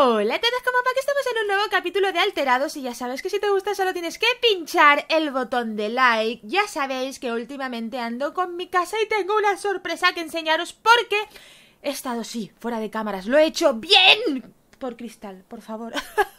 Hola a todos, como va que estamos en un nuevo capítulo de Alterados y ya sabes que si te gusta solo tienes que pinchar el botón de like. Ya sabéis que últimamente ando con mi casa y tengo una sorpresa que enseñaros porque he estado, sí, fuera de cámaras, lo he hecho bien por cristal, por favor.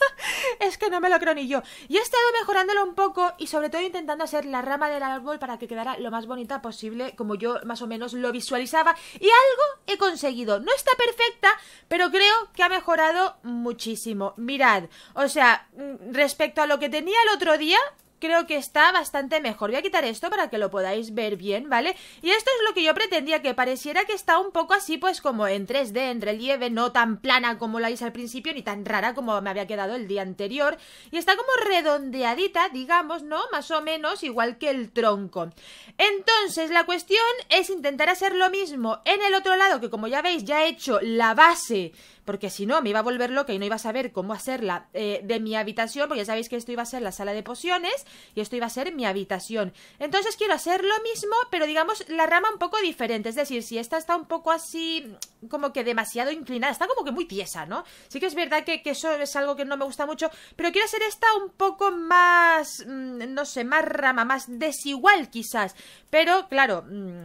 es que no me lo creo ni yo. Y he estado mejorándolo un poco y sobre todo intentando hacer la rama del árbol para que quedara lo más bonita posible, como yo más o menos lo visualizaba. Y algo he conseguido. No está perfecta, pero creo que ha mejorado muchísimo. Mirad, o sea, mm, respecto a lo que tenía el otro día, creo que está bastante mejor. Voy a quitar esto para que lo podáis ver bien, ¿vale? Y esto es lo que yo pretendía, que pareciera que está un poco así, pues como en 3D, en relieve, no tan plana como la hice al principio, ni tan rara como me había quedado el día anterior. Y está como redondeadita, digamos, ¿no? Más o menos, igual que el tronco. Entonces, la cuestión es intentar hacer lo mismo en el otro lado, que como ya veis, ya he hecho la base porque si no me iba a volver loca y no iba a saber cómo hacerla eh, de mi habitación, porque ya sabéis que esto iba a ser la sala de pociones y esto iba a ser mi habitación. Entonces quiero hacer lo mismo, pero digamos la rama un poco diferente, es decir, si esta está un poco así como que demasiado inclinada, está como que muy tiesa, ¿no? Sí que es verdad que, eso es algo que no me gusta mucho, pero quiero hacer esta un poco más, mm, no sé, más rama, más desigual quizás, pero claro... Mm,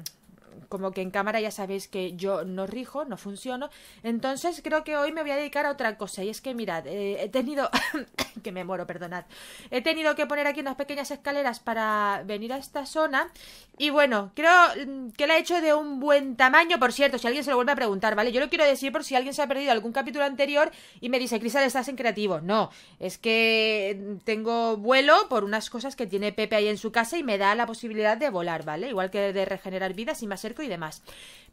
como que en cámara ya sabéis que yo no rijo, no funciono. Entonces creo que hoy me voy a dedicar a otra cosa. Y es que mirad, eh, he tenido... que me muero, perdonad. He tenido que poner aquí unas pequeñas escaleras para venir a esta zona. Y bueno, creo mm, que la he hecho de un buen tamaño, por cierto, si alguien se lo vuelve a preguntar, ¿vale? Yo lo quiero decir por si alguien se ha perdido algún capítulo anterior y me dice, Cristal, estás en creativo. No, es que tengo vuelo por unas cosas que tiene Pepe ahí en su casa y me da la posibilidad de volar, ¿vale? Igual que de regenerar vidas y me ser y demás.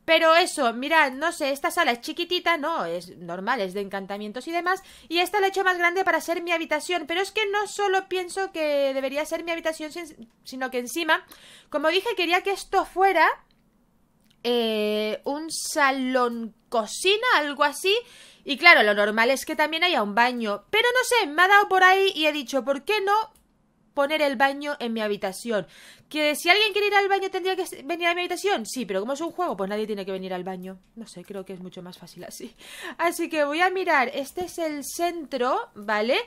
Pero eso, mirad, no sé, esta sala es chiquitita, ¿no? Es normal, es de encantamientos y demás. Y esta la he hecho más grande para ser mi habitación. Pero es que no solo pienso que debería ser mi habitación, sino que encima, como dije, quería que esto fuera eh, un salón cocina, algo así. Y claro, lo normal es que también haya un baño. Pero no sé, me ha dado por ahí y he dicho, ¿por qué no poner el baño en mi habitación. Que si alguien quiere ir al baño tendría que venir a mi habitación. Sí, pero como es un juego, pues nadie tiene que venir al baño. No sé, creo que es mucho más fácil así. Así que voy a mirar. Este es el centro, ¿vale?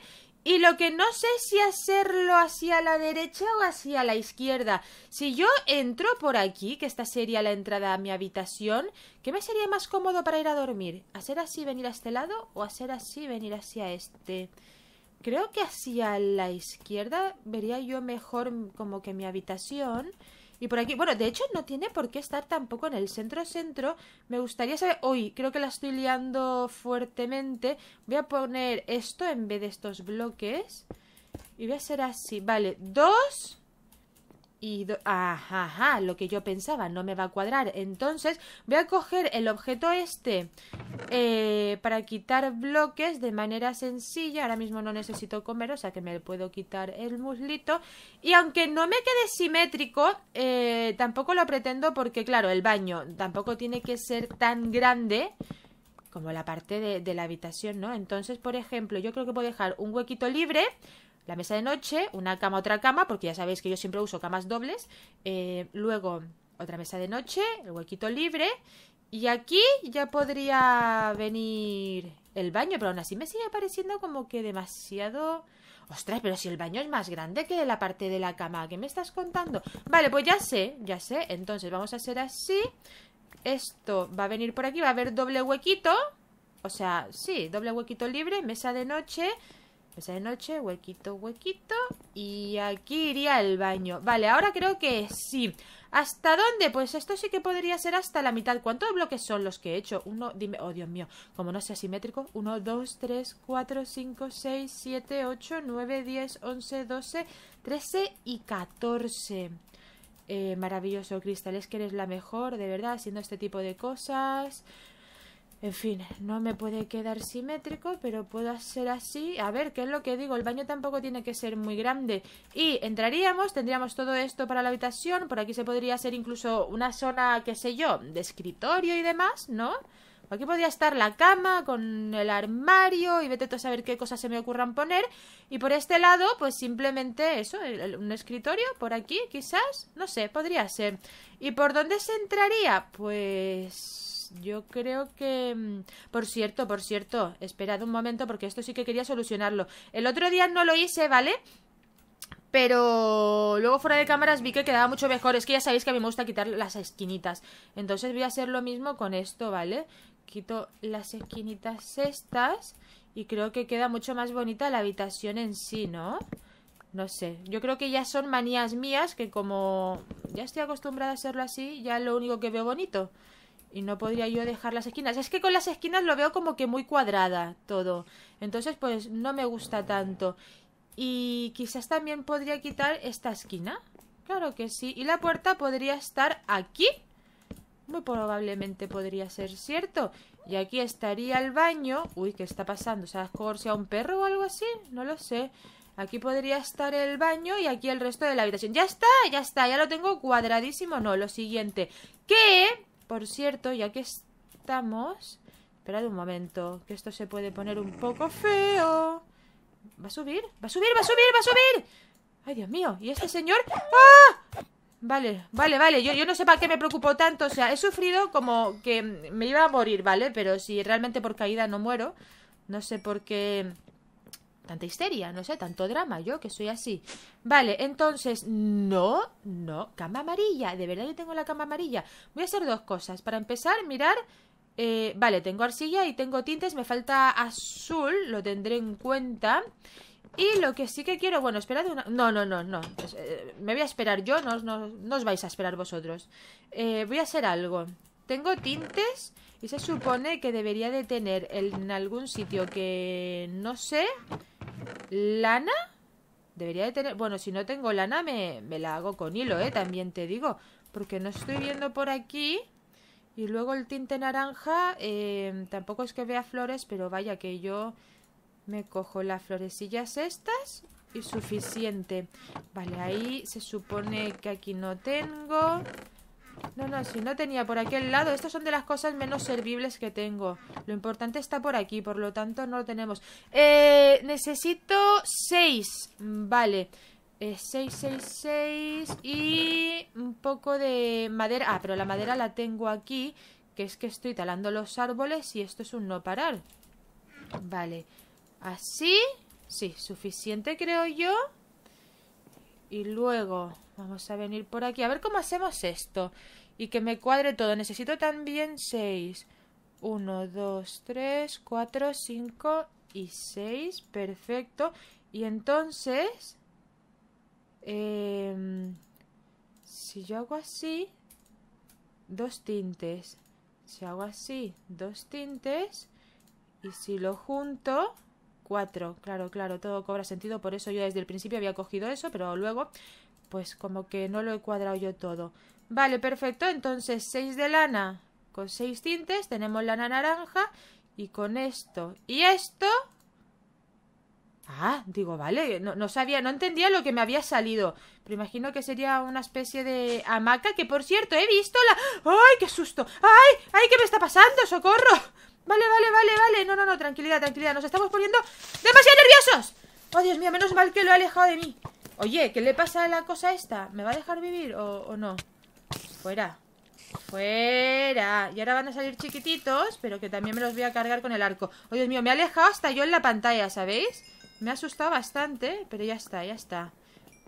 Y lo que no sé si hacerlo hacia la derecha o hacia la izquierda. Si yo entro por aquí, que esta sería la entrada a mi habitación, ¿qué me sería más cómodo para ir a dormir? ¿Hacer así, venir a este lado o hacer así, venir hacia este? creo que hacia la izquierda vería yo mejor como que mi habitación. Y por aquí, bueno, de hecho no tiene por qué estar tampoco en el centro-centro. Me gustaría saber, hoy creo que la estoy liando fuertemente. Voy a poner esto en vez de estos bloques. Y voy a hacer así, vale, dos y ajá, lo que yo pensaba no me va a cuadrar. Entonces voy a coger el objeto este eh, para quitar bloques de manera sencilla. Ahora mismo no necesito comer, o sea que me puedo quitar el muslito. Y aunque no me quede simétrico, eh, tampoco lo pretendo porque, claro, el baño tampoco tiene que ser tan grande como la parte de, de la habitación, ¿no? Entonces, por ejemplo, yo creo que puedo dejar un huequito libre la mesa de noche, una cama, otra cama, porque ya sabéis que yo siempre uso camas dobles. Eh, luego, otra mesa de noche, el huequito libre. Y aquí ya podría venir el baño, pero aún así me sigue pareciendo como que demasiado... Ostras, pero si el baño es más grande que la parte de la cama, ¿qué me estás contando? Vale, pues ya sé, ya sé. Entonces vamos a hacer así. Esto va a venir por aquí, va a haber doble huequito. O sea, sí, doble huequito libre, mesa de noche, Pesa de noche, huequito, huequito. Y aquí iría el baño. Vale, ahora creo que sí. ¿Hasta dónde? Pues esto sí que podría ser hasta la mitad. ¿Cuántos bloques son los que he hecho? Uno, dime... Oh, Dios mío. Como no sea simétrico. Uno, dos, tres, cuatro, cinco, seis, siete, ocho, nueve, diez, once, doce, trece y catorce. Eh, maravilloso, Cristal. Es que eres la mejor, de verdad, haciendo este tipo de cosas... En fin, no me puede quedar simétrico, pero puedo hacer así. A ver, ¿qué es lo que digo? El baño tampoco tiene que ser muy grande. Y entraríamos, tendríamos todo esto para la habitación. Por aquí se podría hacer incluso una zona, qué sé yo, de escritorio y demás, ¿no? Aquí podría estar la cama con el armario y vete a saber qué cosas se me ocurran poner. Y por este lado, pues simplemente eso, un escritorio por aquí, quizás. No sé, podría ser. ¿Y por dónde se entraría? Pues... Yo creo que... Mm, por cierto, por cierto, esperad un momento porque esto sí que quería solucionarlo. El otro día no lo hice, ¿vale? Pero luego fuera de cámaras vi que quedaba mucho mejor. Es que ya sabéis que a mí me gusta quitar las esquinitas. Entonces voy a hacer lo mismo con esto, ¿vale? Quito las esquinitas estas y creo que queda mucho más bonita la habitación en sí, ¿no? No sé, yo creo que ya son manías mías que como ya estoy acostumbrada a hacerlo así, ya lo único que veo bonito y no podría yo dejar las esquinas. Es que con las esquinas lo veo como que muy cuadrada todo. Entonces, pues no me gusta tanto. Y quizás también podría quitar esta esquina. Claro que sí. Y la puerta podría estar aquí. Muy probablemente podría ser cierto. Y aquí estaría el baño. Uy, ¿qué está pasando? ¿Se ha a un perro o algo así? No lo sé. Aquí podría estar el baño y aquí el resto de la habitación. ¡Ya está! ¡Ya está! Ya lo tengo cuadradísimo. No, lo siguiente. qué por cierto, ya que estamos... Esperad un momento, que esto se puede poner un poco feo. ¿Va a subir? ¡Va a subir, va a subir, va a subir! ¡Ay, Dios mío! ¿Y este señor? ¡Ah! Vale, vale, vale. Yo, yo no sé para qué me preocupo tanto. O sea, he sufrido como que me iba a morir, ¿vale? Pero si realmente por caída no muero, no sé por qué tanta histeria, no sé, tanto drama, yo que soy así. Vale, entonces, no, no, cama amarilla, de verdad yo tengo la cama amarilla. Voy a hacer dos cosas. Para empezar, mirar, eh, vale, tengo arcilla y tengo tintes, me falta azul, lo tendré en cuenta. Y lo que sí que quiero, bueno, esperad una... No, no, no, no, eh, me voy a esperar yo, no, no, no os vais a esperar vosotros. Eh, voy a hacer algo. Tengo tintes y se supone que debería de tener en algún sitio que no sé... ¿Lana? Debería de tener... Bueno, si no tengo lana me, la hago con hilo, ¿eh? También te digo. Porque no estoy viendo por aquí... Y luego el tinte naranja, em, tampoco es que vea flores, pero vaya que yo me cojo las florecillas estas y suficiente. Vale, ahí se supone que aquí no tengo. No, no, si no tenía por aquel lado. Estas son de las cosas menos servibles que tengo. Lo importante está por aquí, por lo tanto no lo tenemos. Eh, necesito seis Vale. Eh, seis, seis, seis y un poco de madera. Ah, pero la madera la tengo aquí, que es que estoy talando los árboles y esto es un no parar. Vale. Así. Sí, suficiente creo yo. Y luego... Vamos a venir por aquí. A ver cómo hacemos esto. Y que me cuadre todo. Necesito también seis. Uno, dos, tres, cuatro, cinco y seis. Perfecto. Y entonces... Em, si yo hago así... Dos tintes. Si hago así, dos tintes. Y si lo junto... cuatro. Claro, claro, todo cobra sentido. Por eso yo desde el principio había cogido eso, pero luego pues como que no lo he cuadrado yo todo. Vale, perfecto. Entonces, Seis de lana con seis tintes. Tenemos lana naranja. Y con esto. Y esto. Ah, digo, vale. No, no sabía, no entendía lo que me había salido. Pero imagino que sería una especie de hamaca. Que por cierto, he visto la. ¡Ay, qué susto! ¡Ay! ¡Ay, qué me está pasando! ¡Socorro! Vale, vale, vale, vale. No, no, no, tranquilidad, tranquilidad. Nos estamos poniendo demasiado nerviosos. Oh, Dios mío, menos mal que lo he alejado de mí. Oye, ¿qué le pasa a la cosa esta? ¿Me va a dejar vivir o, no? Fuera Fuera Y ahora van a salir chiquititos Pero que también me los voy a cargar con el arco ¡Oye, oh, Dios mío, me ha alejado hasta yo en la pantalla, ¿sabéis? Me ha asustado bastante Pero ya está, ya está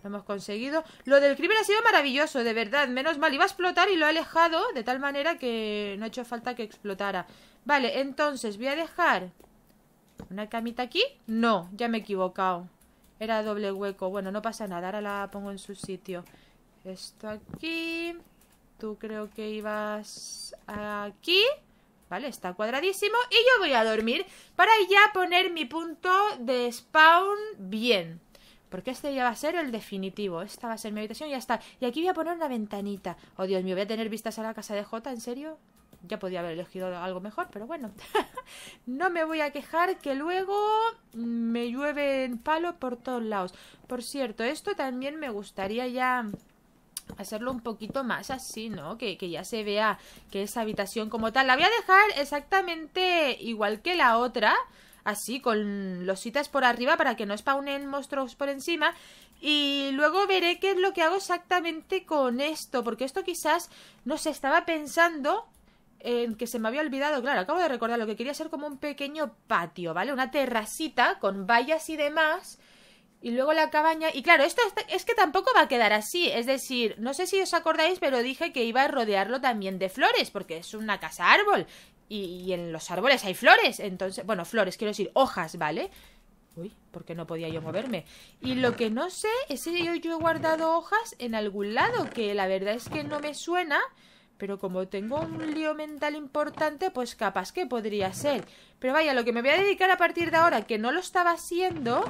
Lo hemos conseguido Lo del crimen ha sido maravilloso, de verdad Menos mal, iba a explotar y lo ha alejado De tal manera que no ha hecho falta que explotara Vale, entonces voy a dejar ¿Una camita aquí? No, ya me he equivocado era doble hueco. Bueno, no pasa nada. Ahora la pongo en su sitio. Esto aquí. Tú creo que ibas aquí. Vale, está cuadradísimo. Y yo voy a dormir para ya poner mi punto de spawn bien. Porque este ya va a ser el definitivo. Esta va a ser mi habitación y ya está. Y aquí voy a poner una ventanita. Oh, Dios mío, voy a tener vistas a la casa de Jota, ¿en serio? ya podía haber elegido algo mejor, pero bueno, no me voy a quejar que luego me llueve en palo por todos lados. Por cierto, esto también me gustaría ya hacerlo un poquito más así, ¿no? Que, que, ya se vea que esa habitación como tal. La voy a dejar exactamente igual que la otra, así, con lositas por arriba para que no spawnen monstruos por encima. Y luego veré qué es lo que hago exactamente con esto, porque esto quizás, no se estaba pensando en que se me había olvidado, claro, acabo de recordar lo que quería ser como un pequeño patio, ¿vale? Una terracita con vallas y demás. Y luego la cabaña. Y claro, esto es que tampoco va a quedar así. Es decir, no sé si os acordáis, pero dije que iba a rodearlo también de flores, porque es una casa árbol. Y, en los árboles hay flores. Entonces, bueno, flores, quiero decir, hojas, ¿vale? Uy, porque no podía yo moverme. Y lo que no sé es si yo he guardado hojas en algún lado, que la verdad es que no me suena. Pero como tengo un lío mental importante, pues capaz que podría ser. Pero vaya, lo que me voy a dedicar a partir de ahora, que no lo estaba haciendo,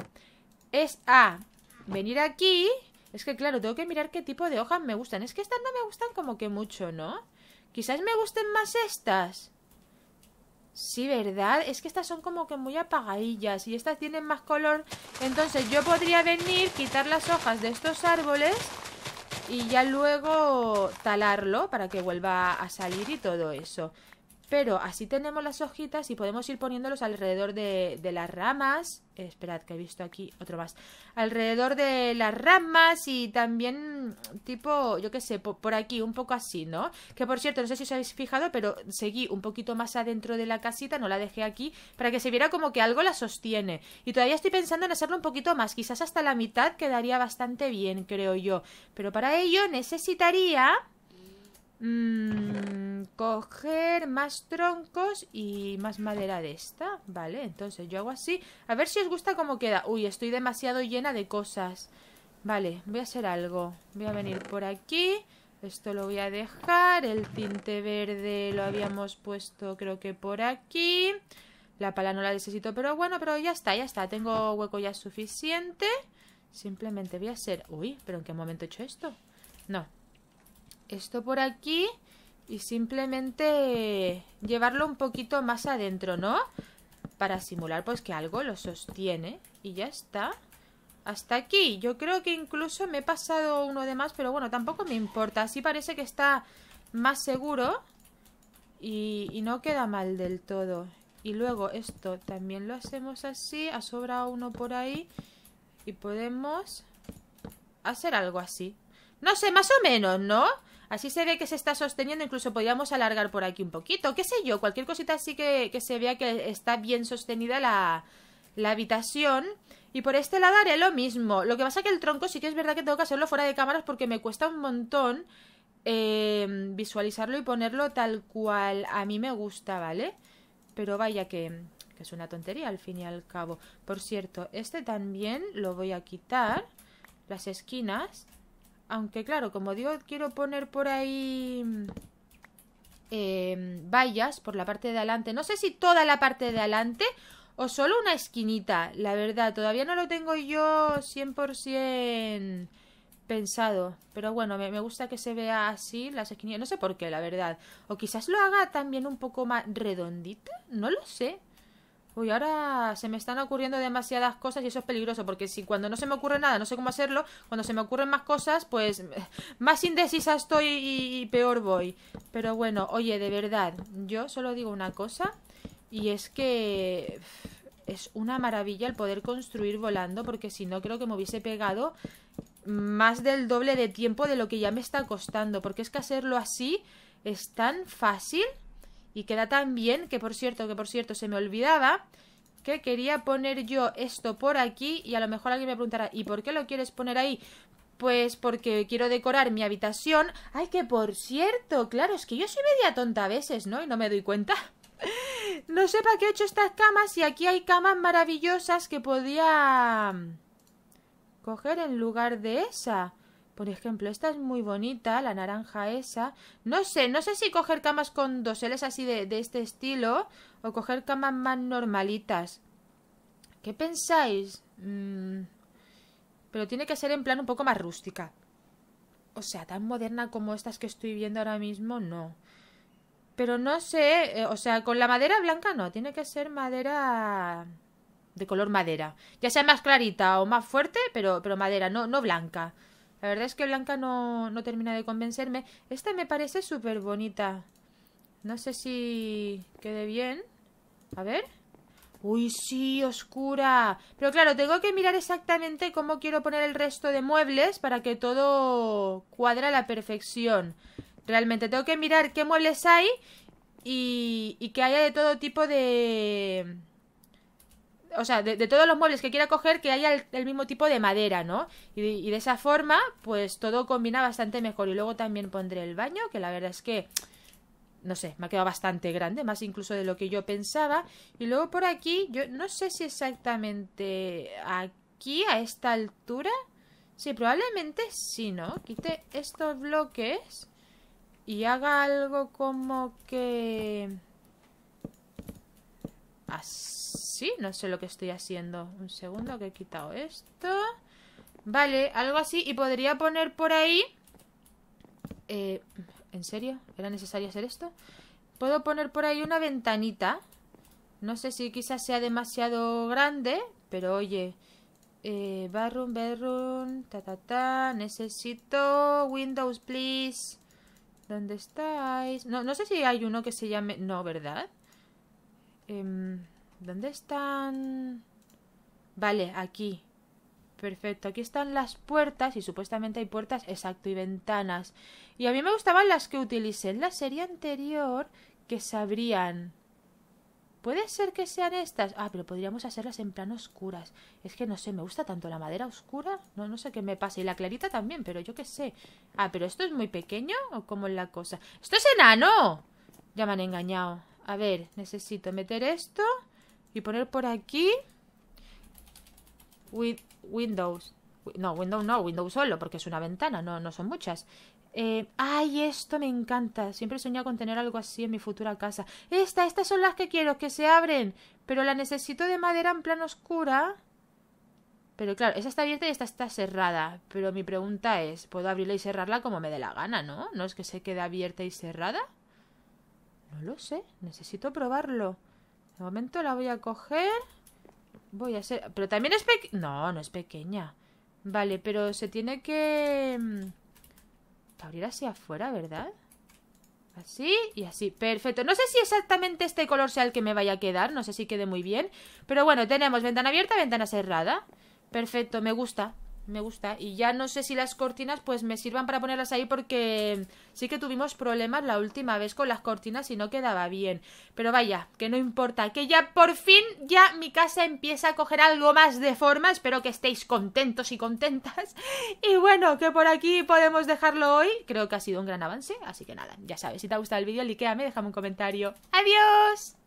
es a venir aquí. Es que claro, tengo que mirar qué tipo de hojas me gustan. Es que estas no me gustan como que mucho, ¿no? Quizás me gusten más estas. Sí, ¿verdad? Es que estas son como que muy apagadillas y estas tienen más color. Entonces yo podría venir, quitar las hojas de estos árboles y ya luego talarlo para que vuelva a salir y todo eso. Pero así tenemos las hojitas y podemos ir poniéndolos alrededor de, las ramas. esperad, que he visto aquí otro más. Alrededor de las ramas y también mm, tipo, yo qué sé, por, aquí, un poco así, ¿no? Que por cierto, no sé si os habéis fijado, pero seguí un poquito más adentro de la casita, no la dejé aquí, para que se viera como que algo la sostiene. Y todavía estoy pensando en hacerlo un poquito más, quizás hasta la mitad quedaría bastante bien, creo yo. Pero para ello necesitaría... Mmm, coger más troncos y más madera de esta, ¿vale? Entonces yo hago así, a ver si os gusta cómo queda. Uy, estoy demasiado llena de cosas. Vale, voy a hacer algo. Voy a venir por aquí, esto lo voy a dejar, el tinte verde lo habíamos puesto creo que por aquí. La pala no la necesito, pero bueno, pero ya está, ya está, tengo hueco ya suficiente. Simplemente voy a hacer... Uy, pero ¿en qué momento he hecho esto? No, esto por aquí y simplemente llevarlo un poquito más adentro, ¿no? Para simular pues que algo lo sostiene y ya está. Hasta aquí. Yo creo que incluso me he pasado uno de más, pero bueno, tampoco me importa. Así parece que está más seguro y, no queda mal del todo. Y luego esto también lo hacemos así. Ha sobra uno por ahí y podemos hacer algo así. No sé, más o menos, ¿no? Así se ve que se está sosteniendo, incluso podríamos alargar por aquí un poquito, qué sé yo, cualquier cosita así que, se vea que está bien sostenida la, habitación. Y por este lado haré lo mismo. Lo que pasa que el tronco sí que es verdad que tengo que hacerlo fuera de cámaras porque me cuesta un montón em, visualizarlo y ponerlo tal cual a mí me gusta, ¿vale? Pero vaya que, que es una tontería al fin y al cabo. Por cierto, este también lo voy a quitar, las esquinas, aunque claro, como digo, quiero poner por ahí eh, vallas por la parte de adelante. No sé si toda la parte de adelante o solo una esquinita. La verdad, todavía no lo tengo yo 100% pensado. Pero bueno, me, gusta que se vea así las esquinas. No sé por qué, la verdad. O quizás lo haga también un poco más redondita. No lo sé. Uy, ahora se me están ocurriendo demasiadas cosas y eso es peligroso, porque si cuando no se me ocurre nada no sé cómo hacerlo, cuando se me ocurren más cosas, pues más indecisa estoy y, peor voy. Pero bueno, oye, de verdad, yo solo digo una cosa y es que es una maravilla el poder construir volando, porque si no creo que me hubiese pegado más del doble de tiempo de lo que ya me está costando, porque es que hacerlo así es tan fácil... Y queda tan bien, que por cierto, que por cierto, se me olvidaba que quería poner yo esto por aquí y a lo mejor alguien me preguntará, ¿y por qué lo quieres poner ahí? Pues porque quiero decorar mi habitación. Ay, que por cierto, claro, es que yo soy media tonta a veces, ¿no? Y no me doy cuenta. no sepa que qué he hecho estas camas y aquí hay camas maravillosas que podía coger en lugar de esa. Por ejemplo, esta es muy bonita, la naranja esa. No sé, no sé si coger camas con doseles así de, este estilo o coger camas más normalitas. ¿Qué pensáis? Mm, pero tiene que ser en plan un poco más rústica. O sea, tan moderna como estas que estoy viendo ahora mismo, no. Pero no sé, eh, o sea, con la madera blanca no, tiene que ser madera de color madera. Ya sea más clarita o más fuerte, pero, pero madera, no, no blanca. La verdad es que Blanca no, no termina de convencerme. Esta me parece súper bonita. No sé si quede bien. A ver. Uy, sí, oscura. Pero claro, tengo que mirar exactamente cómo quiero poner el resto de muebles para que todo cuadra a la perfección. Realmente tengo que mirar qué muebles hay y, y que haya de todo tipo de, o sea, de, todos los muebles que quiera coger, que haya el, mismo tipo de madera, ¿no? Y, y, de esa forma, pues todo combina bastante mejor. Y luego también pondré el baño, que la verdad es que, no sé, me ha quedado bastante grande, más incluso de lo que yo pensaba. Y luego por aquí, yo no sé si exactamente aquí, a esta altura. Sí, probablemente sí, ¿no? Quite estos bloques y haga algo como que... Así, no sé lo que estoy haciendo. Un segundo que he quitado esto. Vale, algo así. Y podría poner por ahí... Eh, ¿En serio? ¿Era necesario hacer esto? Puedo poner por ahí una ventanita. No sé si quizás sea demasiado grande, pero oye... Eh, barrum, ta ta ta. Necesito Windows, please. ¿Dónde estáis? No, no sé si hay uno que se llame... No, ¿verdad? Em, ¿Dónde están? Vale, aquí. Perfecto, aquí están las puertas y supuestamente hay puertas, exacto, y ventanas. Y a mí me gustaban las que utilicé en la serie anterior que se abrían. Puede ser que sean estas. Ah, pero podríamos hacerlas en plan oscuras. Es que no sé, me gusta tanto la madera oscura. No, no sé qué me pasa. Y la clarita también, pero yo qué sé. Ah, pero esto es muy pequeño o cómo es la cosa. ¡Esto es enano! Ya me han engañado. A ver, necesito meter esto y poner por aquí Windows. No, Windows no, Windows solo, porque es una ventana, no, no son muchas. Eh, ay, esto me encanta. Siempre he soñado con tener algo así en mi futura casa. Esta, estas son las que quiero, que se abren. Pero la necesito de madera en plan oscura. Pero claro, esa está abierta y esta está cerrada. Pero mi pregunta es, ¿puedo abrirla y cerrarla como me dé la gana, no? ¿No es que se quede abierta y cerrada? No lo sé, necesito probarlo. De momento la voy a coger. Voy a ser. Pero también es pequeña. No, no es pequeña. Vale, pero se tiene que... Mm, abrir hacia afuera, ¿verdad? Así y así. Perfecto. No sé si exactamente este color sea el que me vaya a quedar. No sé si quede muy bien. Pero bueno, tenemos ventana abierta, ventana cerrada. Perfecto, me gusta me gusta. Y ya no sé si las cortinas pues me sirvan para ponerlas ahí porque sí que tuvimos problemas la última vez con las cortinas y no quedaba bien. Pero vaya, que no importa, que ya por fin ya mi casa empieza a coger algo más de forma. Espero que estéis contentos y contentas. Y bueno, que por aquí podemos dejarlo hoy. Creo que ha sido un gran avance, así que nada, ya sabes, si te ha gustado el vídeo, likeame, déjame un comentario. ¡Adiós!